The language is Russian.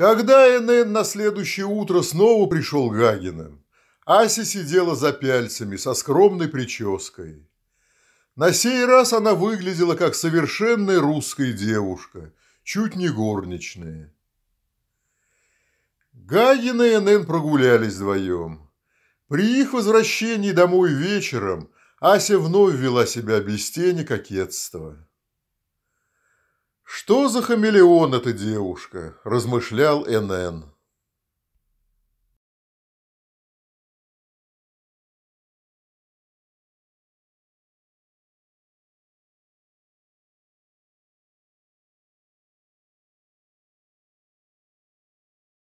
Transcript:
Когда Энен на следующее утро снова пришел Гагиным, Ася сидела за пяльцами со скромной прической. На сей раз она выглядела как совершенная русская девушка, чуть не горничная. Гагин и Энен прогулялись вдвоем. При их возвращении домой вечером Ася вновь вела себя без тени кокетства. «Что за хамелеон эта девушка?» – размышлял Н.Н.